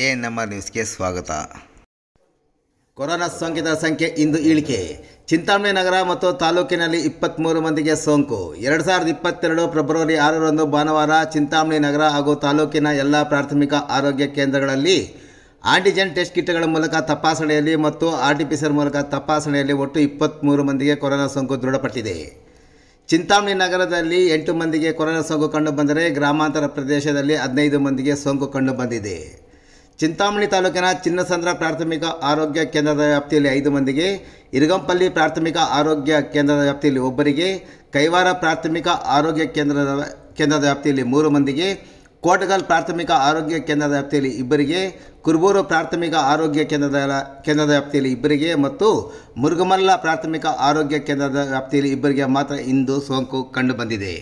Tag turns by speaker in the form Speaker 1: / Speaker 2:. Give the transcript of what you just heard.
Speaker 1: A ನಮ್ಮ ನ್ಯೂಸ್ಗೆ ಸ್ವಾಗತ
Speaker 2: ಕೊರೋನಾ ಸೋಂಕಿತರ ಸಂಖ್ಯೆ ಇಂದು ಇಳಿಕೆ ಚಿಂತಾಮಣಿ ನಗರ ಮತ್ತು ತಾಲೂಕಿನಲ್ಲಿ ಇಪ್ಪತ್ತ್ಮೂರು ಮಂದಿಗೆ ಸೋಂಕು ಎರಡು ಸಾವಿರದ ಇಪ್ಪತ್ತೆರಡು ಫೆಬ್ರವರಿ ಆರರಂದು ಭಾನುವಾರ ಚಿಂತಾಮಣಿ ನಗರ ಹಾಗೂ ತಾಲೂಕಿನ ಎಲ್ಲ ಪ್ರಾಥಮಿಕ ಆರೋಗ್ಯ ಕೇಂದ್ರಗಳಲ್ಲಿ ಆಂಟಿಜೆನ್ ಟೆಸ್ಟ್ ಕಿಟ್ಗಳ ಮೂಲಕ ತಪಾಸಣೆಯಲ್ಲಿ ಮತ್ತು ಆರ್ ಟಿ ಪಿ ಸಿ ಮೂಲಕ ತಪಾಸಣೆಯಲ್ಲಿ ಒಟ್ಟು ಇಪ್ಪತ್ತ್ಮೂರು ಮಂದಿಗೆ ಕೊರೋನಾ ಸೋಂಕು ದೃಢಪಟ್ಟಿದೆ ಚಿಂತಾಮಣಿ ನಗರದಲ್ಲಿ ಎಂಟು ಮಂದಿಗೆ ಕೊರೋನಾ ಸೋಂಕು ಕಂಡುಬಂದರೆ ಗ್ರಾಮಾಂತರ ಪ್ರದೇಶದಲ್ಲಿ ಹದಿನೈದು ಮಂದಿಗೆ ಸೋಂಕು ಕಂಡುಬಂದಿದೆ ಚಿಂತಾಮಣಿ ತಾಲೂಕಿನ ಚಿನ್ನಸಂದ್ರ ಪ್ರಾಥಮಿಕ ಆರೋಗ್ಯ ಕೇಂದ್ರದ ವ್ಯಾಪ್ತಿಯಲ್ಲಿ ಐದು ಮಂದಿಗೆ ಇರಗಂಪಲ್ಲಿ ಪ್ರಾಥಮಿಕ ಆರೋಗ್ಯ ಕೇಂದ್ರದ ವ್ಯಾಪ್ತಿಯಲ್ಲಿ ಒಬ್ಬರಿಗೆ ಕೈವಾರ ಪ್ರಾಥಮಿಕ ಆರೋಗ್ಯ ಕೇಂದ್ರದ ಕೇಂದ್ರದ ವ್ಯಾಪ್ತಿಯಲ್ಲಿ ಮೂರು ಮಂದಿಗೆ ಕೋಟಗಲ್ ಪ್ರಾಥಮಿಕ ಆರೋಗ್ಯ ಕೇಂದ್ರದ ವ್ಯಾಪ್ತಿಯಲ್ಲಿ ಇಬ್ಬರಿಗೆ ಕುರ್ಬೂರು ಪ್ರಾಥಮಿಕ ಆರೋಗ್ಯ ಕೇಂದ್ರದ ಕೇಂದ್ರದ ವ್ಯಾಪ್ತಿಯಲ್ಲಿ ಇಬ್ಬರಿಗೆ ಮತ್ತು ಮುರುಗಮಲ್ಲ ಪ್ರಾಥಮಿಕ ಆರೋಗ್ಯ
Speaker 1: ಕೇಂದ್ರದ ವ್ಯಾಪ್ತಿಯಲ್ಲಿ ಇಬ್ಬರಿಗೆ ಮಾತ್ರ ಇಂದು ಸೋಂಕು ಕಂಡುಬಂದಿದೆ